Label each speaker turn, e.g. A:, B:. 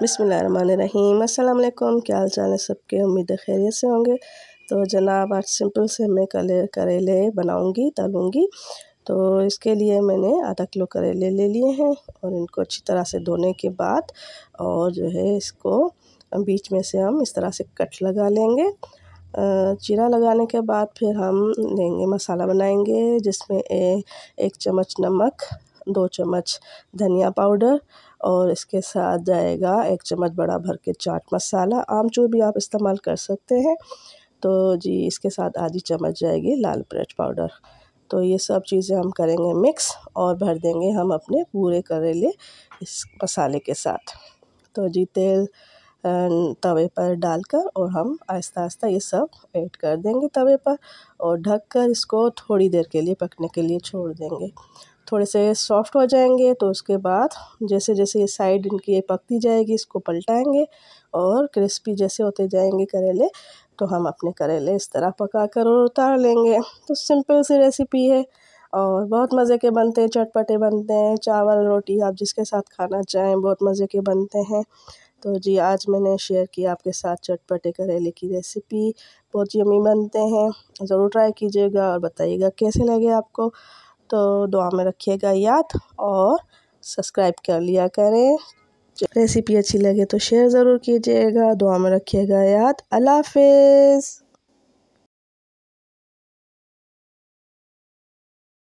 A: बिसमीम असल क्या हाल चाल है सबके उम्मीद खैरियत से होंगे तो जनाब आज सिंपल से मैं कले करेले बनाऊंगी तलूँगी तो इसके लिए मैंने आधा किलो करेले ले लिए हैं और इनको अच्छी तरह से धोने के बाद और जो है इसको बीच में से हम इस तरह से कट लगा लेंगे चीरा लगाने के बाद फिर हम लेंगे मसाला बनाएंगे जिसमें ए, एक चम्मच नमक दो चम्मच धनिया पाउडर और इसके साथ जाएगा एक चम्मच बड़ा भर के चाट मसाला आमचूर भी आप इस्तेमाल कर सकते हैं तो जी इसके साथ आधी चम्मच जाएगी लाल मिर्च पाउडर तो ये सब चीज़ें हम करेंगे मिक्स और भर देंगे हम अपने पूरे करेले इस मसाले के साथ तो जी तेल तवे पर डालकर और हम आहिस्ता आहिस्ता ये सब ऐड कर देंगे तवे पर और ढककर इसको थोड़ी देर के लिए पकने के लिए छोड़ देंगे थोड़े से सॉफ्ट हो जाएंगे तो उसके बाद जैसे जैसे ये साइड इनकी ये पकती जाएगी इसको पलटाएंगे और क्रिस्पी जैसे होते जाएंगे करेले तो हम अपने करेले इस तरह पका कर और उतार लेंगे तो सिंपल सी रेसिपी है और बहुत मज़े के बनते हैं चटपटे बनते हैं चावल रोटी आप जिसके साथ खाना चाहें बहुत मज़े के बनते हैं तो जी आज मैंने शेयर किया आपके साथ चटपटे करेले की रेसिपी बहुत यमी बनते हैं ज़रूर ट्राई कीजिएगा और बताइएगा कैसे लगे आपको तो दुआ में रखिएगा याद और सब्सक्राइब कर लिया करें रेसिपी अच्छी लगे तो शेयर ज़रूर कीजिएगा दुआ में रखिएगा याद अल्लाह हाफिज़